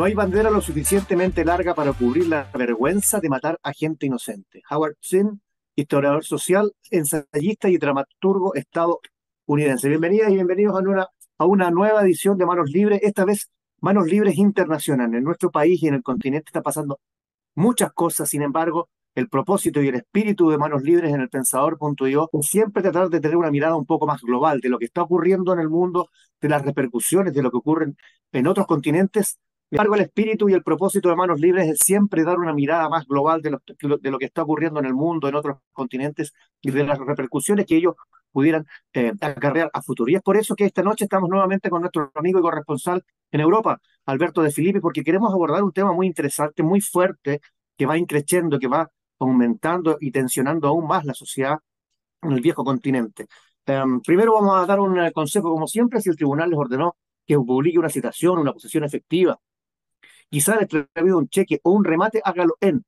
No hay bandera lo suficientemente larga para cubrir la vergüenza de matar a gente inocente. Howard Zinn, historiador social, ensayista y dramaturgo estadounidense. Bienvenidas y bienvenidos a una, a una nueva edición de Manos Libres, esta vez Manos Libres Internacional. En nuestro país y en el continente está pasando muchas cosas, sin embargo, el propósito y el espíritu de Manos Libres en el Pensador.io es siempre tratar de tener una mirada un poco más global de lo que está ocurriendo en el mundo, de las repercusiones de lo que ocurre en otros continentes sin embargo, el espíritu y el propósito de Manos Libres es siempre dar una mirada más global de lo, que está ocurriendo en el mundo, en otros continentes y de las repercusiones que ellos pudieran eh, acarrear a futuro. Y es por eso que esta noche estamos nuevamente con nuestro amigo y corresponsal en Europa, Alberto de Filipe, porque queremos abordar un tema muy interesante, muy fuerte, que va increciendo, que va aumentando y tensionando aún más la sociedad en el viejo continente. Em, primero vamos a dar un eh, consejo, como siempre, si el tribunal les ordenó que publique una citación, una posición efectiva Quizá le habido un cheque o un remate, hágalo en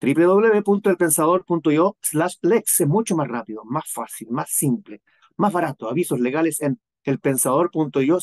www.elpensador.io lex. Es mucho más rápido, más fácil, más simple, más barato. Avisos legales en elpensador.io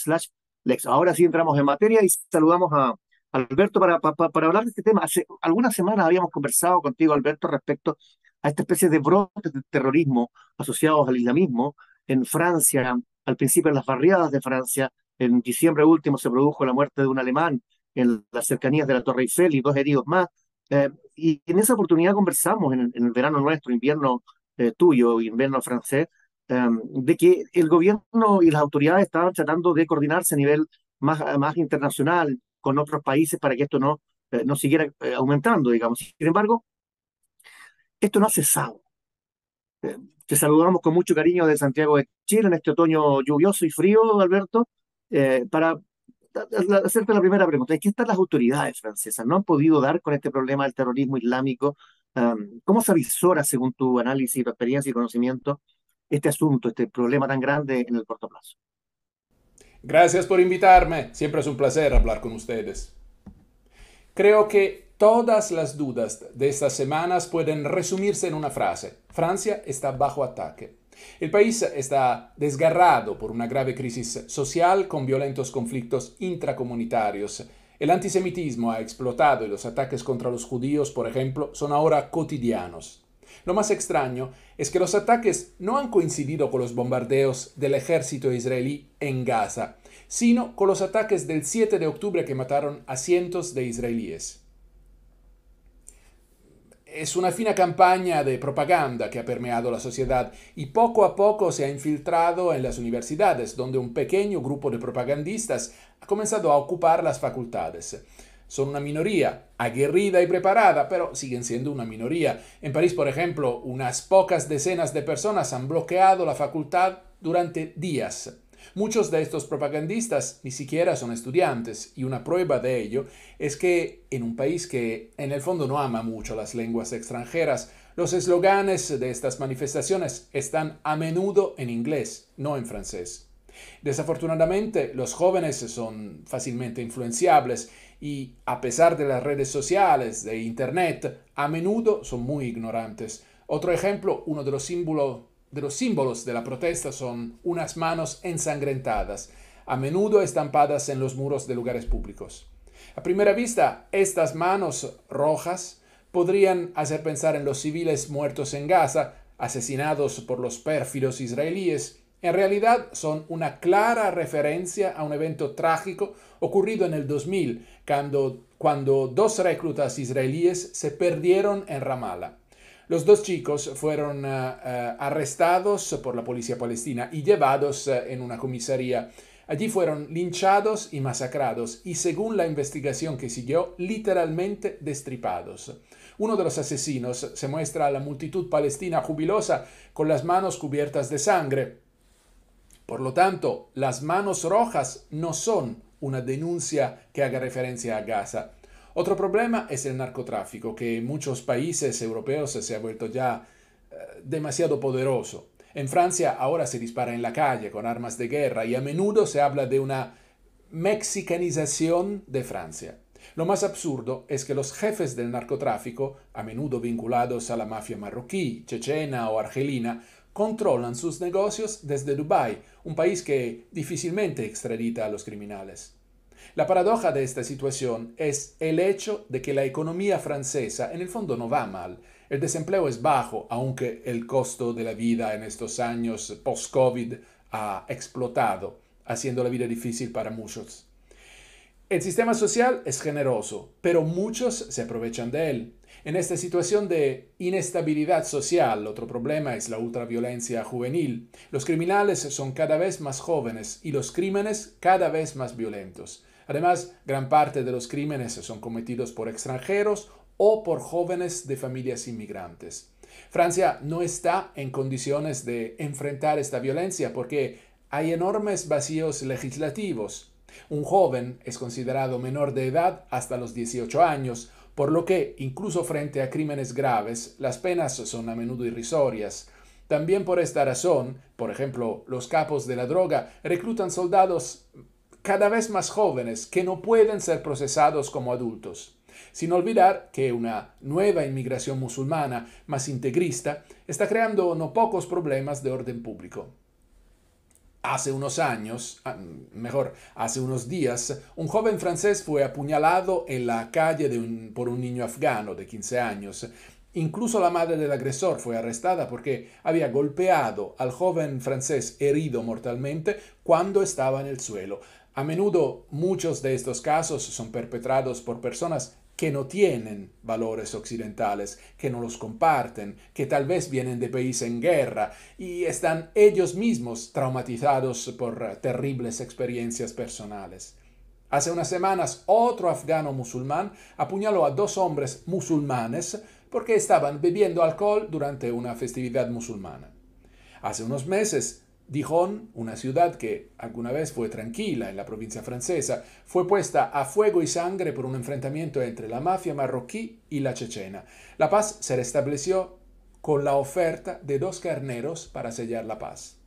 lex. Ahora sí entramos en materia y saludamos a Alberto para, para, para hablar de este tema. Hace algunas semanas habíamos conversado contigo, Alberto, respecto a esta especie de brotes de terrorismo asociados al islamismo en Francia, al principio en las barriadas de Francia. En diciembre último se produjo la muerte de un alemán en las cercanías de la Torre Eiffel y dos heridos más. Eh, y en esa oportunidad conversamos en, el verano nuestro, invierno eh, tuyo, invierno francés, em, de que el gobierno y las autoridades estaban tratando de coordinarse a nivel más, más internacional con otros países para que esto no, eh, no siguiera aumentando, digamos. Sin embargo, esto no ha cesado. te saludamos con mucho cariño de Santiago de Chile en este otoño lluvioso y frío, Alberto, para hacerte la primera pregunta. ¿Qué están las autoridades francesas? ¿No han podido dar con este problema del terrorismo islámico? ¿Cómo se avisora, según tu análisis, tu experiencia y conocimiento, este asunto, este problema tan grande en el corto plazo? Gracias por invitarme. Siempre es un placer hablar con ustedes. Creo que todas las dudas de estas semanas pueden resumirse en una frase. Francia está bajo ataque. El país está desgarrado por una grave crisis social con violentos conflictos intracomunitarios. El antisemitismo ha explotado y los ataques contra los judíos, por ejemplo, son ahora cotidianos. Lo más extraño es que los ataques no han coincidido con los bombardeos del ejército israelí en Gaza, sino con los ataques del 7 de octubre que mataron a cientos de israelíes es una fina campaña de propaganda que ha permeado la sociedad y poco a poco se ha infiltrado en las universidades, donde un pequeño grupo de propagandistas ha comenzado a ocupar las facultades. Son una minoría, aguerrida y preparada, pero siguen siendo una minoría. En París, por ejemplo, unas pocas decenas de personas han bloqueado la facultad durante días. Muchos de estos propagandistas ni siquiera son estudiantes y una prueba de ello es que en un país que en el fondo no ama mucho las lenguas extranjeras, los esloganes de estas manifestaciones están a menudo en inglés, no en francés. Desafortunadamente, los jóvenes son fácilmente influenciables y, a pesar de las redes sociales, de Internet, a menudo son muy ignorantes. Otro ejemplo, uno de los símbolos de los símbolos de la protesta son unas manos ensangrentadas, a menudo estampadas en los muros de lugares públicos. A primera vista, estas manos rojas podrían hacer pensar en los civiles muertos en Gaza, asesinados por los pérfidos israelíes. En realidad son una clara referencia a un evento trágico ocurrido en el 2000, cuando, cuando dos reclutas israelíes se perdieron en Ramallah. Los dos chicos fueron eh, eh, arrestados por la policía palestina y llevados eh, en una comisaría. Allí fueron linchados y masacrados y según la investigación que siguió, literalmente destripados. Uno de los asesinos se muestra a la multitud palestina jubilosa con las manos cubiertas de sangre. Por lo tanto, las manos rojas no son una denuncia que haga referencia a Gaza. Otro problema es el narcotráfico, que en muchos países europeos se ha vuelto ya eh, demasiado poderoso. En Francia ahora se dispara en la calle con armas de guerra y a menudo se habla de una mexicanización de Francia. Lo más absurdo es que los jefes del narcotráfico, a menudo vinculados a la mafia marroquí, chechena o argelina, controlan sus negocios desde Dubái, un país que difícilmente extradita a los criminales. La paradoja de esta situación es el hecho de que la economía francesa en el fondo no va mal. El desempleo es bajo, aunque el costo de la vida en estos años post-COVID ha explotado, haciendo la vida difícil para muchos. El sistema social es generoso, pero muchos se aprovechan de él. En esta situación de inestabilidad social, otro problema es la ultraviolencia juvenil. Los criminales son cada vez más jóvenes y los crímenes cada vez más violentos. Además, gran parte de los crímenes son cometidos por extranjeros o por jóvenes de familias inmigrantes. Francia no está en condiciones de enfrentar esta violencia porque hay enormes vacíos legislativos. Un joven es considerado menor de edad hasta los 18 años, por lo que, incluso frente a crímenes graves, las penas son a menudo irrisorias. También por esta razón, por ejemplo, los capos de la droga reclutan soldados cada vez más jóvenes que no pueden ser procesados como adultos. Sin olvidar que una nueva inmigración musulmana más integrista está creando no pocos problemas de orden público. Hace unos años, ah, mejor, hace unos días, un joven francés fue apuñalado en la calle por un niño afgano de 15 años. Incluso la madre del agresor fue arrestada porque había golpeado al joven francés herido mortalmente cuando estaba en el suelo. A menudo muchos de estos casos son perpetrados por personas que no tienen valores occidentales, que no los comparten, que tal vez vienen de países en guerra y están ellos mismos traumatizados por eh, terribles experiencias personales. Hace unas semanas otro afgano musulmán apuñaló a dos hombres musulmanes porque estaban bebiendo alcohol durante una festividad musulmana. Hace unos meses Dijon, una ciudad que alguna vez fue tranquila en la provincia francesa, fue puesta a fuego y sangre por un enfrentamiento entre la mafia marroquí y la chechena. La paz se restableció con la oferta de dos carneros para sellar la paz.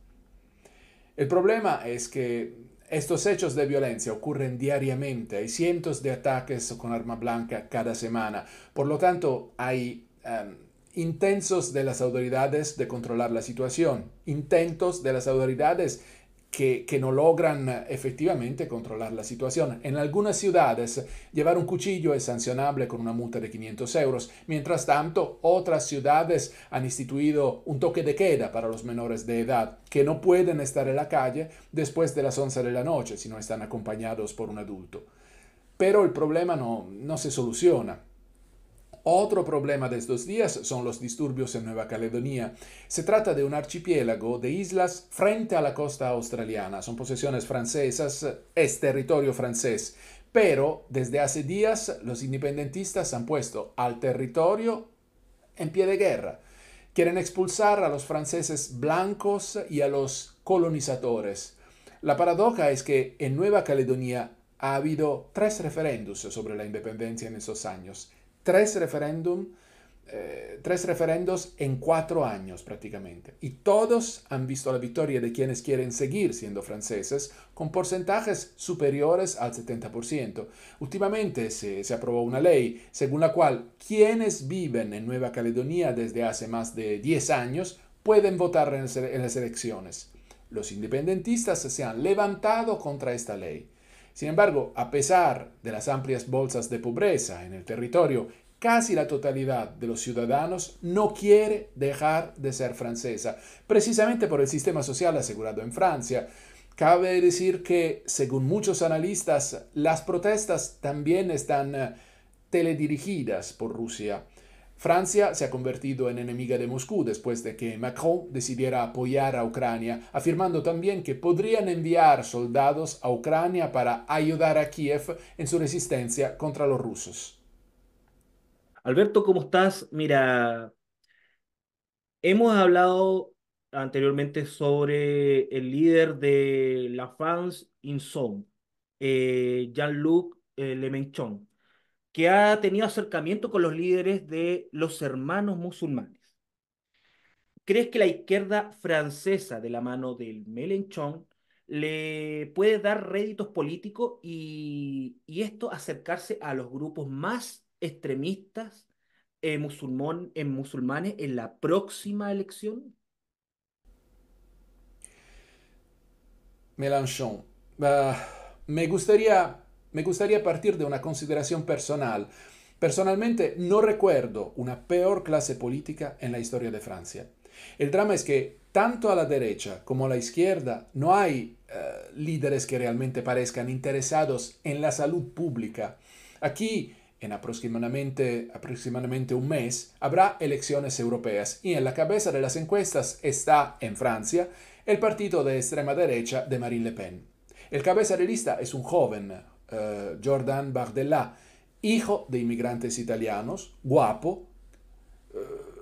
El problema es que estos hechos de violencia ocurren diariamente, hay cientos de ataques con arma blanca cada semana, por lo tanto hay... Em, intensos de las autoridades de controlar la situación, intentos de las autoridades que, no logran eh, efectivamente controlar la situación. En algunas ciudades, llevar un cuchillo es sancionable con una multa de 500 euros. Mientras tanto, otras ciudades han instituido un toque de queda para los menores de edad, que no pueden estar en la calle después de las 11 de la noche si no están acompañados por un adulto. Pero el problema no se soluciona. Otro problema de estos días son los disturbios en Nueva Caledonia. Se trata de un archipiélago de islas frente a la costa australiana. Son posesiones francesas, es territorio francés. Pero desde hace días los independentistas han puesto al territorio en pie de guerra. Quieren expulsar a los franceses blancos y a los colonizadores. La paradoja es que en Nueva Caledonia ha habido tres referendos sobre la independencia en esos años tres referéndum, eh, tres referendos en cuatro años prácticamente. Y todos han visto la victoria de quienes quieren seguir siendo franceses con porcentajes superiores al 70%. Últimamente se, se aprobó una ley según la cual quienes viven en Nueva Caledonia desde hace más de 10 años pueden votar en las elecciones. Los independentistas se han levantado contra esta ley. Sin embargo, a pesar de las amplias bolsas de pobreza en el territorio, casi la totalidad de los ciudadanos no quiere dejar de ser francesa, precisamente por el sistema social asegurado en Francia. Cabe decir que, según muchos analistas, las protestas también están eh, teledirigidas por Rusia. Francia se ha convertido en enemiga de Moscú después de que Macron decidiera apoyar a Ucrania, afirmando también que podrían enviar soldados a Ucrania para ayudar a Kiev en su resistencia contra los rusos. Alberto, ¿cómo estás? Mira, hemos hablado anteriormente sobre el líder de la France Insom, eh, Jean-Luc eh, Lemenchon que ha tenido acercamiento con los líderes de los hermanos musulmanes. ¿Crees que la izquierda francesa de la mano del Mélenchon le puede dar réditos políticos y, esto acercarse a los grupos más extremistas eh, musulmón, en musulmanes en la próxima elección? Mélenchon, ah, me gustaría me gustaría partir de una consideración personal. Personalmente no recuerdo una peor clase política en la historia de Francia. El drama es que tanto a la derecha como a la izquierda no hay eh, líderes que realmente parezcan interesados en la salud pública. Aquí, en aproximadamente, aproximadamente un mes, habrá elecciones europeas y en la cabeza de las encuestas está, en Francia, el partido de extrema derecha de Marine Le Pen. El cabeza de lista es un joven, eh, Jordan Bardella, hijo de inmigrantes italianos, guapo, eh,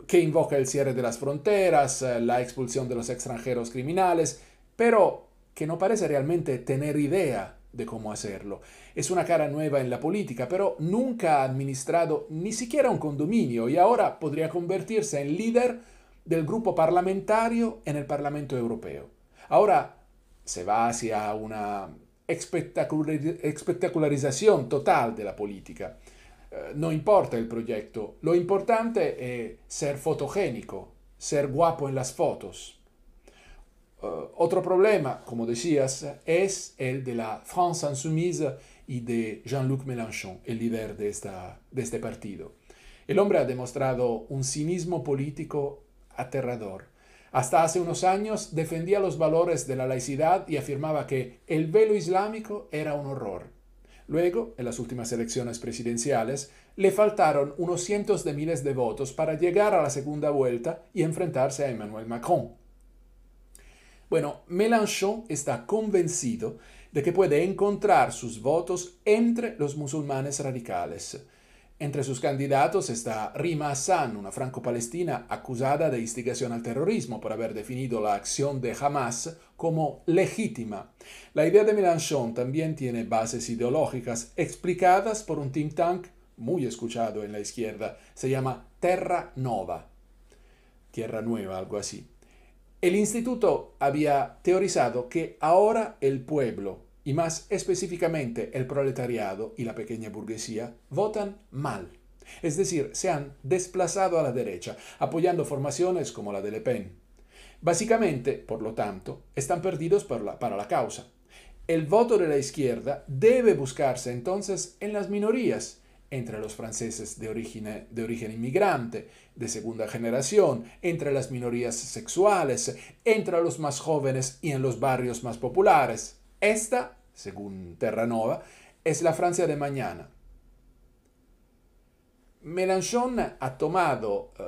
que invoca el cierre de las fronteras, eh, la expulsión de los extranjeros criminales, pero que no parece realmente tener idea de cómo hacerlo. Es una cara nueva en la política, pero nunca ha administrado ni siquiera un condominio y ahora podría convertirse en líder del grupo parlamentario en el Parlamento Europeo. Ahora se va hacia una espectacularización total de la política. Eh, no importa el proyecto, lo importante es ser fotogénico, ser guapo en las fotos. Eh, otro problema, como decías, es el de la France Insoumise y de Jean-Luc Mélenchon, el líder de, este partido. El hombre ha demostrado un cinismo político aterrador. Hasta hace unos años defendía los valores de la laicidad y afirmaba que el velo islámico era un horror. Luego, en las últimas elecciones presidenciales, le faltaron unos cientos de miles de votos para llegar a la segunda vuelta y enfrentarse a Emmanuel Macron. Bueno, Mélenchon está convencido de que puede encontrar sus votos entre los musulmanes radicales. Entre sus candidatos está Rima Hassan, una franco-palestina acusada de instigación al terrorismo por haber definido la acción de Hamas como legítima. La idea de Mélenchon también tiene bases ideológicas explicadas por un think tank muy escuchado en la izquierda. Se llama Terra Nova. Tierra Nueva, algo así. El instituto había teorizado que ahora el pueblo y más específicamente el proletariado y la pequeña burguesía, votan mal. Es decir, se han desplazado a la derecha, apoyando formaciones como la de Le Pen. Básicamente, por lo tanto, están perdidos para la, para la causa. El voto de la izquierda debe buscarse entonces en las minorías, entre los franceses de de origen inmigrante, de segunda generación, entre las minorías sexuales, entre los más jóvenes y en los barrios más populares. Esta, según Terranova, es la Francia de mañana. Mélenchon ha tomado eh,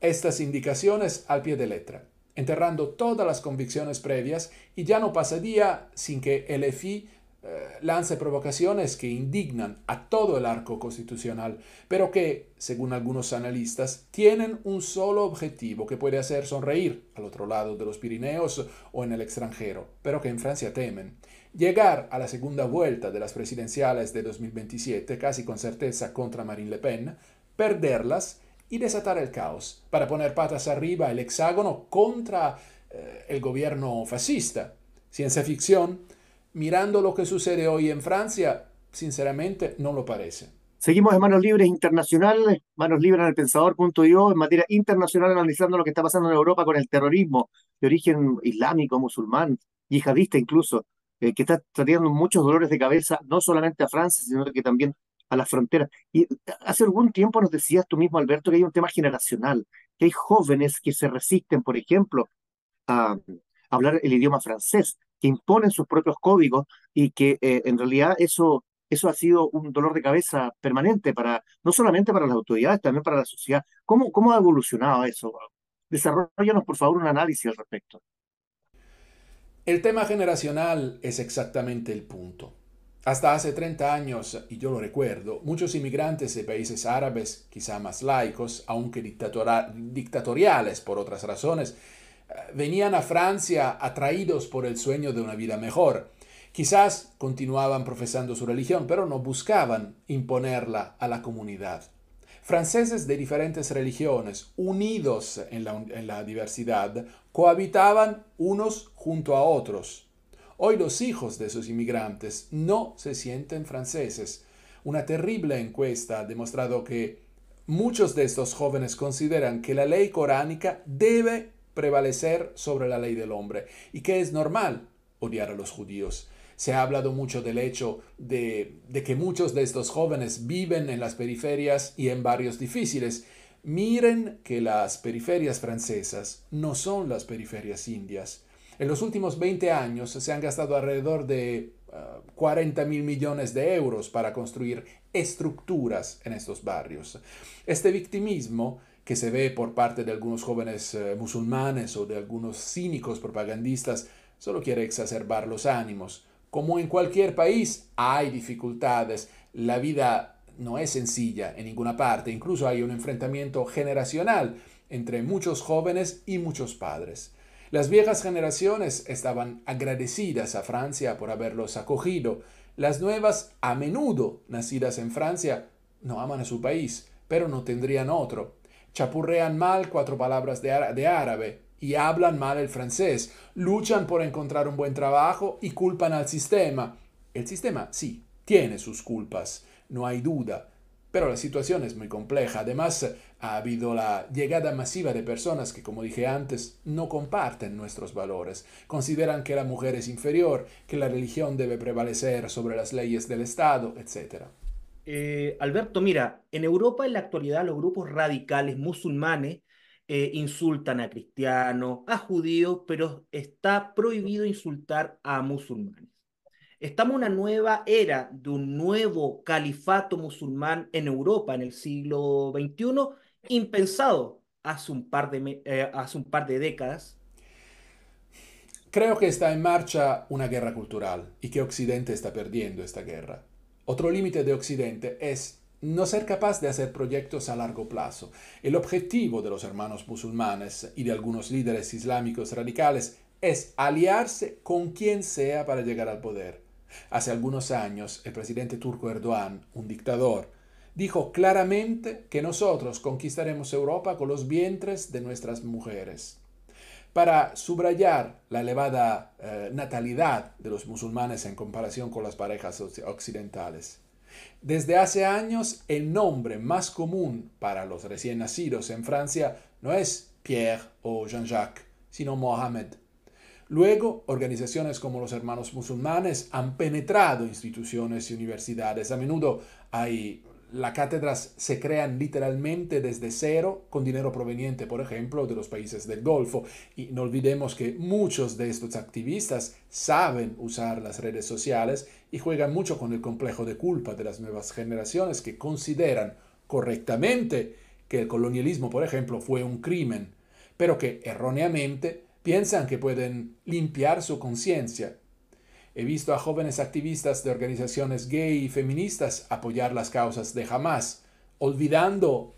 estas indicaciones al pie de letra, enterrando todas las convicciones previas y ya no pasa día sin que el EFI eh, lance provocaciones que indignan a todo el arco constitucional, pero que, según algunos analistas, tienen un solo objetivo que puede hacer sonreír al otro lado de los Pirineos o en el extranjero, pero que en Francia temen. Llegar a la segunda vuelta de las presidenciales de 2027 casi con certeza contra Marine Le Pen, perderlas y desatar el caos para poner patas arriba el hexágono contra eh, el gobierno fascista. Ciencia ficción, mirando lo que sucede hoy en Francia, sinceramente no lo parece. Seguimos en Manos Libres internacionales, Manos Libres punto Pensador.io, en materia internacional analizando lo que está pasando en Europa con el terrorismo de origen islámico, musulmán, yihadista incluso. Eh, que está trayendo muchos dolores de cabeza, no solamente a Francia, sino que también a las fronteras. Y hace algún tiempo nos decías tú mismo, Alberto, que hay un tema generacional, que hay jóvenes que se resisten, por ejemplo, a, hablar el idioma francés, que imponen sus propios códigos y que eh, en realidad eso, eso ha sido un dolor de cabeza permanente para, no solamente para las autoridades, también para la sociedad. ¿Cómo, cómo ha evolucionado eso? Desarrollanos, por favor, un análisis al respecto. El tema generacional es exactamente el punto. Hasta hace 30 años, y yo lo recuerdo, muchos inmigrantes de países árabes, quizá más laicos, aunque dictatoriales por otras razones, eh, venían a Francia atraídos por el sueño de una vida mejor. Quizás continuaban profesando su religión, pero no buscaban imponerla a la comunidad franceses de diferentes religiones, unidos en la, diversidad, cohabitaban unos junto a otros. Hoy los hijos de esos inmigrantes no se sienten franceses. Una terrible encuesta ha demostrado que muchos de estos jóvenes consideran que la ley coránica debe prevalecer sobre la ley del hombre y que es normal odiar a los judíos. Se ha hablado mucho del hecho de, que muchos de estos jóvenes viven en las periferias y en barrios difíciles. Miren que las periferias francesas no son las periferias indias. En los últimos 20 años se han gastado alrededor de 40 ah, mil millones de euros para construir estructuras en estos barrios. Este victimismo que se ve por parte de algunos jóvenes eh, musulmanes o de algunos cínicos propagandistas solo quiere exacerbar los ánimos. Como en cualquier país, hay dificultades. La vida no es sencilla en ninguna parte. Incluso hay un enfrentamiento generacional entre muchos jóvenes y muchos padres. Las viejas generaciones estaban agradecidas a Francia por haberlos acogido. Las nuevas, a menudo nacidas en Francia, no aman a su país, pero no tendrían otro. Chapurrean mal cuatro palabras de, de árabe, y hablan mal el francés, luchan por encontrar un buen trabajo y culpan al sistema. El sistema, sí, tiene sus culpas, no hay duda, pero la situación es muy compleja. Además, ha habido la llegada masiva de personas que, como dije antes, no comparten nuestros valores. Consideran que la mujer es inferior, que la religión debe prevalecer sobre las leyes del Estado, etc. Eh, Alberto, mira, en Europa en la actualidad los grupos radicales musulmanes eh, insultan a cristianos, a judíos, pero está prohibido insultar a musulmanes. Estamos en una nueva era de un nuevo califato musulmán en Europa en el siglo XXI, impensado hace un par de, eh, hace un par de décadas. Creo que está en marcha una guerra cultural y que Occidente está perdiendo esta guerra. Otro límite de Occidente es no ser capaz de hacer proyectos a largo plazo. El objetivo de los hermanos musulmanes y de algunos líderes islámicos radicales es aliarse con quien sea para llegar al poder. Hace algunos años, el presidente turco Erdogan, un dictador, dijo claramente que nosotros conquistaremos Europa con los vientres de nuestras mujeres. Para subrayar la elevada eh, natalidad de los musulmanes en comparación con las parejas occidentales. Desde hace años, el nombre más común para los recién nacidos en Francia no es Pierre o Jean-Jacques, sino Mohamed. Luego, organizaciones como los hermanos musulmanes han penetrado instituciones y universidades. A menudo hay las cátedras se crean literalmente desde cero con dinero proveniente, por ejemplo, de los países del Golfo. Y no olvidemos que muchos de estos activistas saben usar las redes sociales y juegan mucho con el complejo de culpa de las nuevas generaciones que consideran correctamente que el colonialismo, por ejemplo, fue un crimen, pero que erróneamente piensan que pueden limpiar su conciencia He visto a jóvenes activistas de organizaciones gay y feministas apoyar las causas de Hamas, olvidando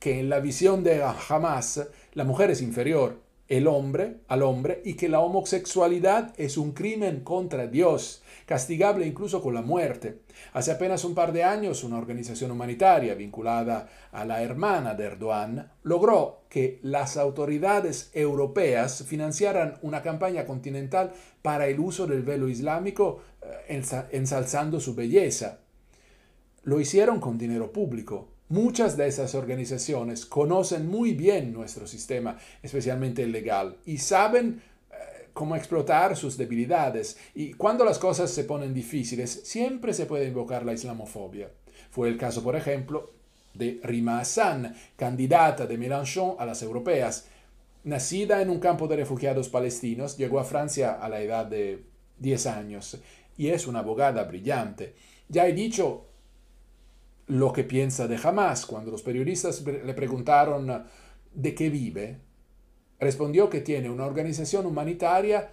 que en la visión de Hamas la mujer es inferior el hombre al hombre y que la homosexualidad es un crimen contra Dios, castigable incluso con la muerte. Hace apenas un par de años una organización humanitaria vinculada a la hermana de Erdogan logró que las autoridades europeas financiaran una campaña continental para el uso del velo islámico eh, ensalzando su belleza. Lo hicieron con dinero público, Muchas de esas organizaciones conocen muy bien nuestro sistema, especialmente el legal, y saben eh, cómo explotar sus debilidades. Y cuando las cosas se ponen difíciles, siempre se puede invocar la islamofobia. Fue el caso, por ejemplo, de Rima Hassan, candidata de Mélenchon a las europeas. Nacida en un campo de refugiados palestinos, llegó a Francia a la edad de 10 años y es una abogada brillante. Ya he dicho lo que piensa de Hamas. Cuando los periodistas le preguntaron de qué vive, respondió que tiene una organización humanitaria,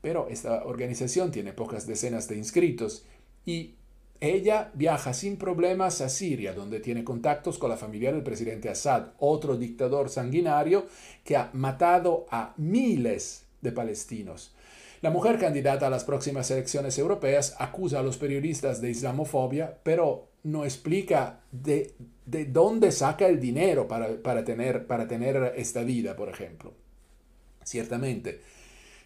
pero esta organización tiene pocas decenas de inscritos y ella viaja sin problemas a Siria, donde tiene contactos con la familia del presidente Assad, otro dictador sanguinario que ha matado a miles de palestinos. La mujer candidata a las próximas elecciones europeas acusa a los periodistas de islamofobia, pero no explica de, dónde saca el dinero para, tener, para tener esta vida, por ejemplo. Ciertamente,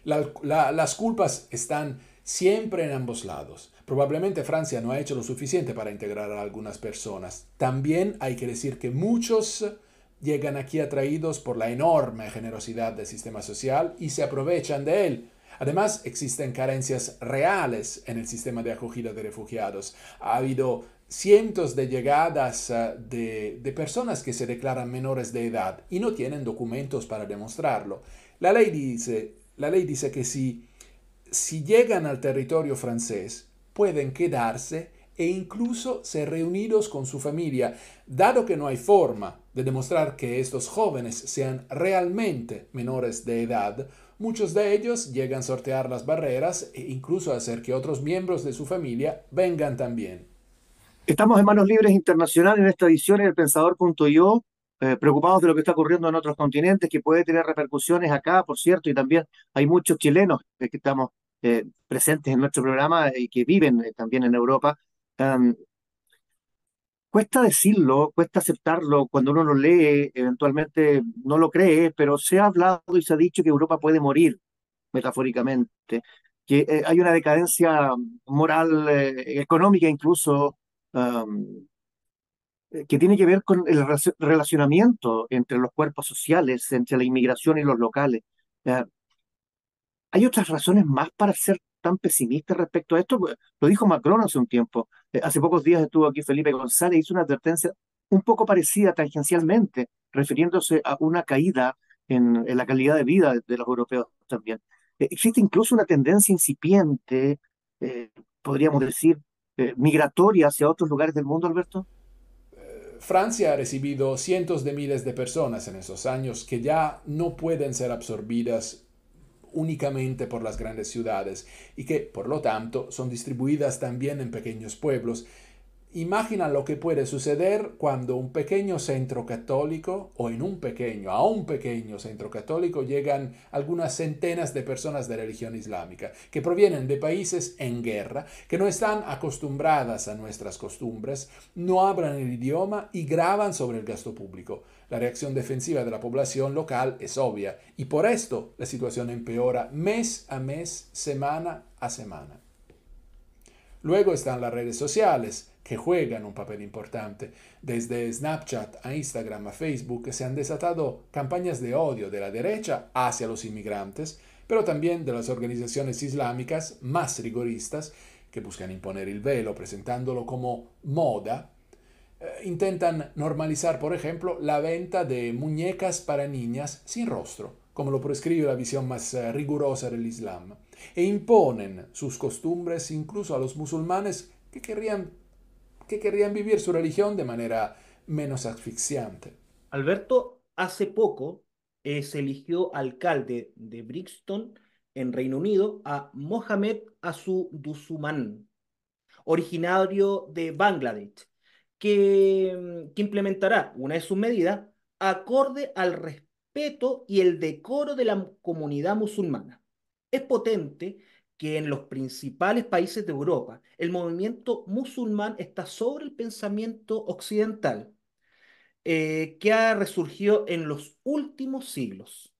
las culpas están siempre en ambos lados. Probablemente Francia no ha hecho lo suficiente para integrar a algunas personas. También hay que decir que muchos llegan aquí atraídos por la enorme generosidad del sistema social y se aprovechan de él. Además, existen carencias reales en el sistema de acogida de refugiados. Ha habido cientos de llegadas ah, de, personas que se declaran menores de edad y no tienen documentos para demostrarlo. La ley dice, la ley dice que si, si llegan al territorio francés pueden quedarse e incluso ser reunidos con su familia, dado que no hay forma de demostrar que estos jóvenes sean realmente menores de edad, Muchos de ellos llegan a sortear las barreras e incluso hacer que otros miembros de su familia vengan también. Estamos en Manos Libres Internacional en esta edición en el Pensador.io, eh, preocupados de lo que está ocurriendo en otros continentes, que puede tener repercusiones acá, por cierto, y también hay muchos chilenos eh, que estamos eh, presentes en nuestro programa eh, y que viven también en Europa. cuesta decirlo, cuesta aceptarlo, cuando uno lo lee, eventualmente no lo cree, pero se ha hablado y se ha dicho que Europa puede morir, metafóricamente, que hay una decadencia moral, económica incluso, eh, que tiene que ver con el relacionamiento entre los cuerpos sociales, entre la inmigración y los locales. ¿Hay otras razones más para ser tan pesimista respecto a esto? Pues, lo dijo Macron hace un tiempo. Eh, hace pocos días estuvo aquí Felipe González, y hizo una advertencia un poco parecida tangencialmente, refiriéndose a una caída en, la calidad de vida de, los europeos también. Eh, existe incluso una tendencia incipiente, podríamos decir, eh, migratoria hacia otros lugares del mundo, Alberto? Eh, Francia ha recibido cientos de miles de personas en esos años que ya no pueden ser absorbidas únicamente por las grandes ciudades y que, por lo tanto, son distribuidas también en pequeños pueblos Imagina lo que puede suceder cuando un pequeño centro católico o en un pequeño, a un pequeño centro católico llegan algunas centenas de personas de religión islámica que provienen de países en guerra, que no están acostumbradas a nuestras costumbres, no hablan el idioma y graban sobre el gasto público. La reacción defensiva de la población local es obvia y por esto la situación empeora mes a mes, semana a semana. Luego están las redes sociales que juegan un papel importante. Desde Snapchat a Instagram a Facebook se han desatado campañas de odio de la derecha hacia los inmigrantes, pero también de las organizaciones islámicas más rigoristas que buscan imponer el velo presentándolo como moda. Eh, intentan normalizar, por ejemplo, la venta de muñecas para niñas sin rostro, como lo prescribe la visión más eh, rigurosa del Islam, e imponen sus costumbres incluso a los musulmanes que querrían que querrían vivir su religión de manera menos asfixiante. Alberto, hace poco eh, se eligió alcalde de Brixton en Reino Unido a Mohamed Asu originario de Bangladesh, que, mm, que implementará una de sus medidas acorde al respeto y el decoro de la comunidad musulmana. Es potente que en los principales países de Europa el movimiento musulmán está sobre el pensamiento occidental, eh, que ha resurgido en los últimos siglos?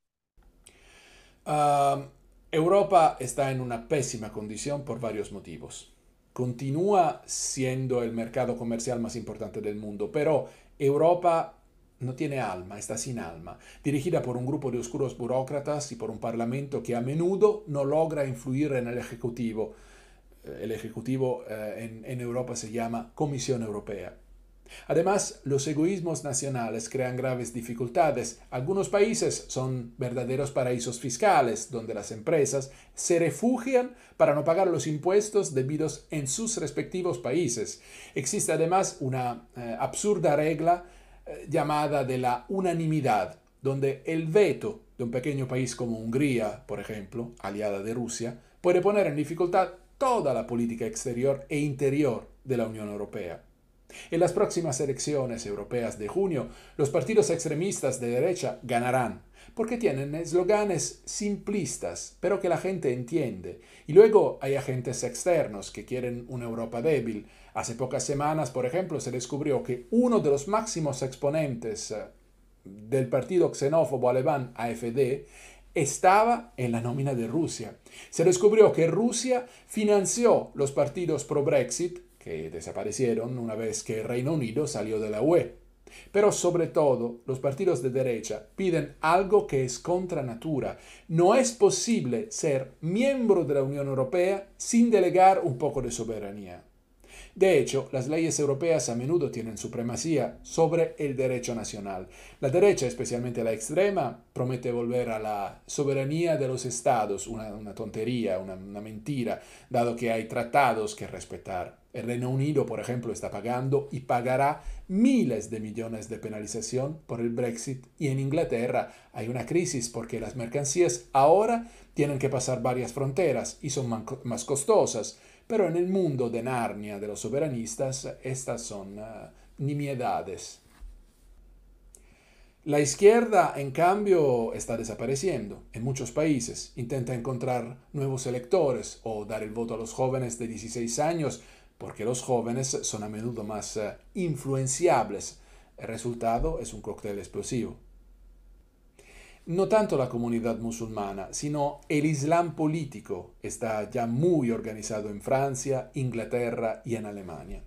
Europa está en una pésima condición por varios motivos. Continúa siendo el mercado comercial más importante del mundo, pero Europa no tiene alma, está sin alma, dirigida por un grupo de oscuros burócratas y por un parlamento que a menudo no logra influir en el Ejecutivo. Eh, el Ejecutivo eh, en, Europa se llama Comisión Europea. Además, los egoísmos nacionales crean graves dificultades. Algunos países son verdaderos paraísos fiscales, donde las empresas se refugian para no pagar los impuestos debidos en sus respectivos países. Existe además una eh, absurda regla eh, llamada de la unanimidad, donde el veto de un pequeño país como Hungría, por ejemplo, aliada de Rusia, puede poner en dificultad toda la política exterior e interior de la Unión Europea. En las próximas elecciones europeas de junio, los partidos extremistas de derecha ganarán, porque tienen eslóganes simplistas, pero que la gente entiende, y luego hay agentes externos que quieren una Europa débil, Hace pocas semanas, por ejemplo, se descubrió que uno de los máximos exponentes eh, del partido xenófobo alemán AFD estaba en la nómina de Rusia. Se descubrió que Rusia financió los partidos pro-Brexit, que desaparecieron una vez que el Reino Unido salió de la UE. Pero sobre todo, los partidos de derecha piden algo que es contra natura. No es posible ser miembro de la Unión Europea sin delegar un poco de soberanía. De hecho, las leyes europeas a menudo tienen supremacía sobre el derecho nacional. La derecha, especialmente la extrema, promete volver a la soberanía de los estados, una, tontería, una mentira, dado que hay tratados que respetar. El Reino Unido, por ejemplo, está pagando y pagará miles de millones de penalización por el Brexit y en Inglaterra hay una crisis porque las mercancías ahora tienen que pasar varias fronteras y son más costosas. Pero en el mundo de Narnia de los soberanistas estas son ah, nimiedades. La izquierda, en cambio, está desapareciendo. En muchos países intenta encontrar nuevos electores o dar el voto a los jóvenes de 16 años, porque los jóvenes son a menudo más ah, influenciables. El resultado es un cóctel explosivo no tanto la comunidad musulmana, sino el Islam político está ya muy organizado en Francia, Inglaterra y en Alemania.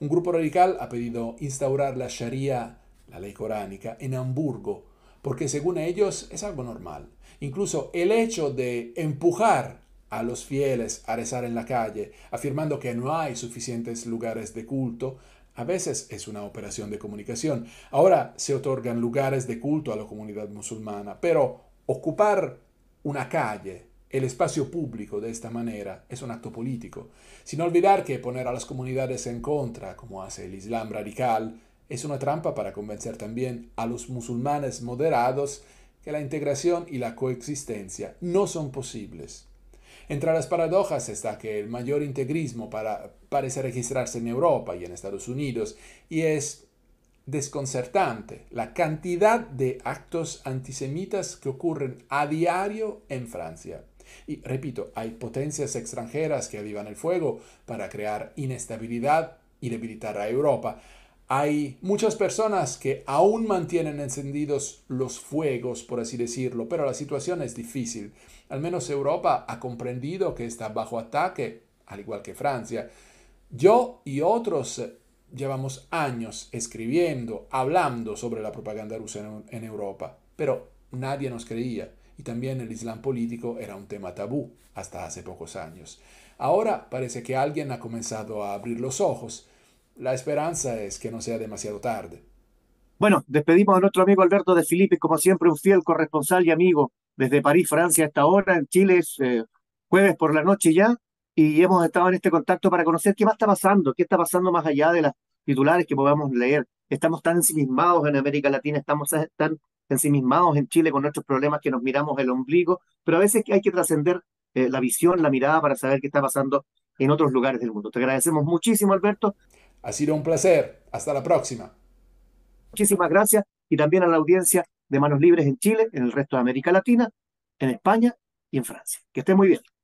Un grupo radical ha pedido instaurar la Sharia, la ley coránica, en Hamburgo, porque según ellos es algo normal. Incluso el hecho de empujar a los fieles a rezar en la calle, afirmando que no hay suficientes lugares de culto, a veces es una operación de comunicación. Ahora se otorgan lugares de culto a la comunidad musulmana, pero ocupar una calle, el espacio público de esta manera, es un acto político. Sin olvidar que poner a las comunidades en contra, como hace el Islam radical, es una trampa para convencer también a los musulmanes moderados que la integración y la coexistencia no son posibles. Entre las paradojas está que el mayor integrismo parece registrarse en Europa y en Estados Unidos y es desconcertante la cantidad de actos antisemitas que ocurren a diario en Francia. Y repito, hay potencias extranjeras que avivan el fuego para crear inestabilidad y debilitar a Europa. Hay muchas personas que aún mantienen encendidos los fuegos, por así decirlo, pero la situación es difícil. Al menos Europa ha comprendido que está bajo ataque, al igual que Francia. Yo y otros eh, llevamos años escribiendo, hablando sobre la propaganda rusa en, Europa, pero nadie nos creía y también el Islam político era un tema tabú hasta hace pocos años. Ahora parece que alguien ha comenzado a abrir los ojos la esperanza es que no sea demasiado tarde. Bueno, despedimos a nuestro amigo Alberto de Filipe, como siempre, un fiel corresponsal y amigo desde París, Francia, hasta ahora. En Chile es eh, jueves por la noche ya y hemos estado en este contacto para conocer qué más está pasando, qué está pasando más allá de las titulares que podamos leer. Estamos tan ensimismados en América Latina, estamos tan ensimismados en Chile con nuestros problemas que nos miramos el ombligo, pero a veces hay que trascender eh, la visión, la mirada para saber qué está pasando en otros lugares del mundo. Te agradecemos muchísimo, Alberto, ha sido un placer. Hasta la próxima. Muchísimas gracias y también a la audiencia de Manos Libres en Chile, en el resto de América Latina, en España y en Francia. Que esté muy bien.